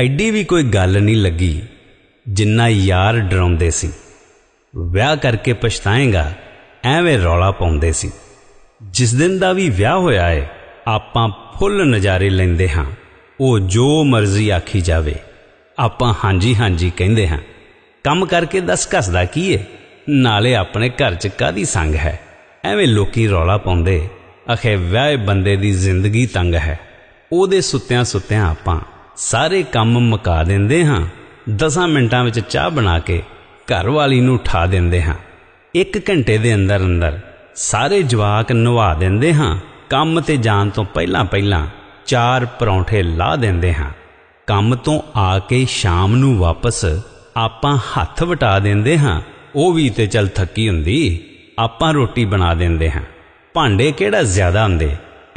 ਐਡੀ ਵੀ ਕੋਈ ਗੱਲ ਨਹੀਂ ਲੱਗੀ ਜਿੰਨਾ ਯਾਰ ਡਰਾਉਂਦੇ ਸੀ ਵਿਆਹ ਕਰਕੇ ਪਛਤਾਏਗਾ ਐਵੇਂ ਰੌਲਾ ਪਾਉਂਦੇ ਸੀ ਜਿਸ ਦਿਨ ਦਾ ਵੀ ਵਿਆਹ ਹੋਇਆ ਏ ਆਪਾਂ ਫੁੱਲ ਨਜ਼ਾਰੇ ਲੈਂਦੇ ਹਾਂ ਉਹ ਜੋ ਮਰਜ਼ੀ ਆਖੀ ਜਾਵੇ ਆਪਾਂ ਹਾਂਜੀ ਹਾਂਜੀ ਕਹਿੰਦੇ ਹਾਂ ਕੰਮ ਕਰਕੇ ਦੱਸ ਘਸਦਾ ਕੀ ਏ ਨਾਲੇ ਆਪਣੇ ਘਰ 'ਚ ਕਾਦੀ ਸੰਗ ਹੈ ਐਵੇਂ ਲੋਕੀ ਰੌਲਾ ਪਾਉਂਦੇ ਅਖੇ ਵਿਆਹੇ ਬੰਦੇ ਦੀ ਜ਼ਿੰਦਗੀ ਤੰਗ ਹੈ ਉਹਦੇ ਸੁੱਤਿਆਂ ਸੁੱਤਿਆਂ ਆਪਾਂ ਸਾਰੇ ਕੰਮ ਮੁਕਾ ਦਿੰਦੇ ਹਾਂ 10 ਮਿੰਟਾਂ ਵਿੱਚ ਚਾਹ ਬਣਾ ਕੇ ਘਰ ਵਾਲੀ ਨੂੰ ਉਠਾ ਦਿੰਦੇ ਹਾਂ 1 ਘੰਟੇ ਦੇ ਅੰਦਰ ਅੰਦਰ ਸਾਰੇ ਜਵਾਕ ਨਵਾ ਦਿੰਦੇ ਹਾਂ ਕੰਮ ਤੇ ਜਾਣ ਤੋਂ ਪਹਿਲਾਂ ਪਹਿਲਾਂ ਚਾਰ ਪਰੌਂਠੇ ਲਾ ਦਿੰਦੇ ਹਾਂ ਕੰਮ ਤੋਂ ਆ ਕੇ ਸ਼ਾਮ ਨੂੰ ਵਾਪਸ ਆਪਾਂ ਹੱਥ ਵਟਾ ਦਿੰਦੇ ਹਾਂ ਉਹ ਵੀ ਤੇ ਚਲ ਥੱਕੀ ਹੁੰਦੀ ਆਪਾਂ ਰੋਟੀ ਬਣਾ ਦਿੰਦੇ ਹਾਂ ਭਾਂਡੇ ਕਿਹੜਾ ਜ਼ਿਆਦਾ ਹੁੰਦੇ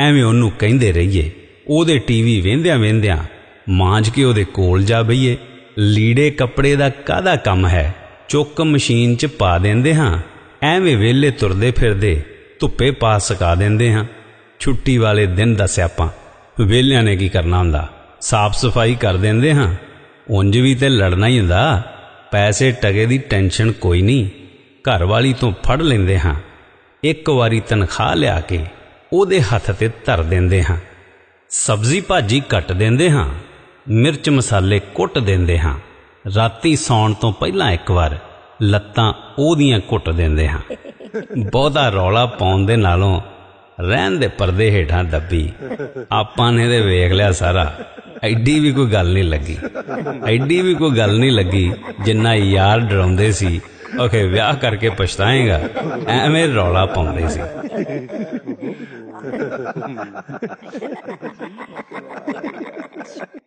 ਐਵੇਂ ਉਹਨੂੰ ਕਹਿੰਦੇ ਰਹੀਏ ਉਹਦੇ ਟੀਵੀ ਵੇਂਦਿਆਂ ਵੇਂਦਿਆਂ ਮਾਂਜ ਕੇ ਉਹਦੇ ਕੋਲ ਜਾ ਬਈਏ ਲੀੜੇ ਕੱਪੜੇ ਦਾ ਕਾਹਦਾ ਕੰਮ ਹੈ ਚੁੱਕ ਮਸ਼ੀਨ 'ਚ ਪਾ ਦਿੰਦੇ ਹਾਂ ਐਵੇਂ ਵੇਲੇ ਤੁਰਦੇ ਫਿਰਦੇ ਧੁੱਪੇ ਪਾ ਸਕਾ ਦਿੰਦੇ ਹਾਂ ਛੁੱਟੀ ਵਾਲੇ ਦਿਨ ਦਾ ਸਿਆਪਾ ਵੇਲਿਆਂ ਨੇ ਕੀ ਕਰਨਾ ਹੁੰਦਾ ਸਾਫ਼ ਸਫਾਈ ਕਰ ਦਿੰਦੇ ਹਾਂ ਉਂਝ ਵੀ ਤੇ ਲੜਨਾ ਹੀ ਹੁੰਦਾ ਪੈਸੇ ਟਕੇ ਦੀ ਟੈਨਸ਼ਨ ਕੋਈ ਨਹੀਂ ਘਰ ਵਾਲੀ ਤੋਂ ਫੜ ਲੈਂਦੇ ਹਾਂ ਇੱਕ ਵਾਰੀ ਤਨਖਾਹ ਲਿਆ ਕੇ ਉਹਦੇ ਹੱਥ ਤੇ ਧਰ ਦਿੰਦੇ ਹਾਂ ਸਬਜ਼ੀ ਭਾਜੀ ਕੱਟ ਦਿੰਦੇ ਹਾਂ ਮਿਰਚ ਮਸਾਲੇ ਕੁੱਟ ਦਿੰਦੇ ਹਾਂ ਰਾਤੀ ਸੌਣ ਤੋਂ ਪਹਿਲਾਂ ਇੱਕ ਵਾਰ ਲੱਤਾਂ ਉਹਦੀਆਂ ਕੁੱਟ ਦਿੰਦੇ ਹਾਂ ਬਹੁਤਾ ਰੌਲਾ ਪਾਉਣ ਦੇ ਨਾਲੋਂ ਰਹਿਣ ਦੇ ਪਰਦੇ ਹੇਠਾਂ ਦੱਬੀ ਆਪਾਂ ਨੇ ਦੇ ਵੇਖ ਲਿਆ ਸਾਰਾ ਐਡੀ ਵੀ ਕੋਈ ਗੱਲ ਨਹੀਂ ਲੱਗੀ ਐਡੀ ਵੀ ਕੋਈ ਗੱਲ ਨਹੀਂ ਲੱਗੀ ਜਿੰਨਾ ਯਾਰ ਡਰਾਉਂਦੇ ਸੀ ਓਕੇ ਵਿਆਹ ਕਰਕੇ ਪਛਤਾਏਗਾ ਐਵੇਂ ਰੌਲਾ ਪਾਉਂਦੇ ਸੀ